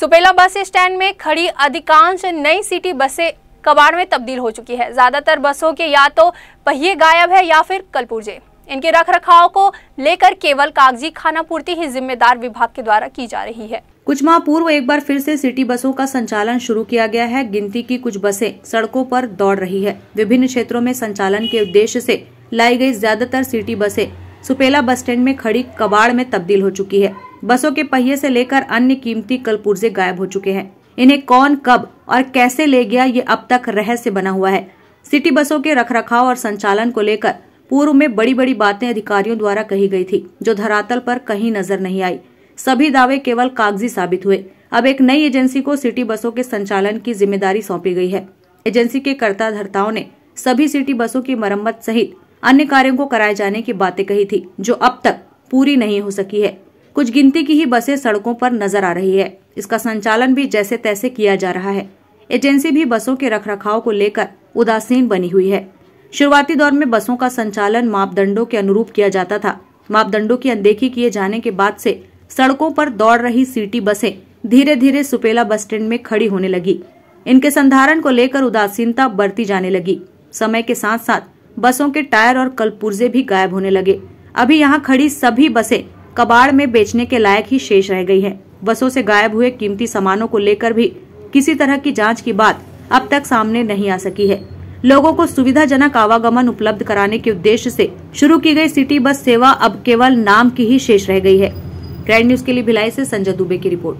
Supela bus stand में खड़ी अधिकांश नई सिटी बसें कबाड़ में तब्दील हो चुकी है ज़्यादातर बसों के या तो पहिए गायब है या फिर कलपुर्जे इनके रख रखाव को लेकर केवल कागजी खाना पूर्ति ही जिम्मेदार विभाग के द्वारा की जा रही है कुछ माह पूर्व एक बार फिर से सिटी बसों का संचालन शुरू किया गया है गिनती की कुछ बसें सड़कों पर दौड़ रही है विभिन्न क्षेत्रों में संचालन के उद्देश्य से लाई गई ज्यादातर सिटी बसें सुपेला बस स्टैंड में खड़ी कबाड़ में तब्दील हो चुकी है बसों के पहिए से लेकर अन्य कीमती कलपुर्जे गायब हो चुके हैं इन्हें कौन कब और कैसे ले गया ये अब तक रहस्य बना हुआ है सिटी बसों के रखरखाव और संचालन को लेकर पूर्व में बड़ी बड़ी बातें अधिकारियों द्वारा कही गई थी जो धरातल पर कहीं नजर नहीं आई सभी दावे केवल कागजी साबित हुए अब एक नई एजेंसी को सिटी बसों के संचालन की जिम्मेदारी सौंपी गई है एजेंसी के कर्ता धर्ताओं ने सभी सिटी बसों की मरम्मत सहित अन्य कार्यों को कराए जाने की बातें कही थी जो अब तक पूरी नहीं हो सकी है कुछ गिनती की ही बसें सड़कों पर नजर आ रही है इसका संचालन भी जैसे तैसे किया जा रहा है एजेंसी भी बसों के रख रखाव को लेकर उदासीन बनी हुई है शुरुआती दौर में बसों का संचालन मापदंडों के अनुरूप किया जाता था मापदंडों की अनदेखी किए जाने के बाद से सड़कों पर दौड़ रही सिटी बसें धीरे धीरे सुपेला बस स्टैंड में खड़ी होने लगी इनके संधारण को लेकर उदासीनता बरती जाने लगी समय के साथ साथ बसों के टायर और कलपुर्जे भी गायब होने लगे अभी यहाँ खड़ी सभी बसें कबाड़ में बेचने के लायक ही शेष रह गई है बसों से गायब हुए कीमती सामानों को लेकर भी किसी तरह की जांच की बात अब तक सामने नहीं आ सकी है लोगों को सुविधाजनक आवागमन उपलब्ध कराने के उद्देश्य से शुरू की गई सिटी बस सेवा अब केवल नाम की ही शेष रह गई है ग्रैंड न्यूज के लिए भिलाई से संजय दुबे की रिपोर्ट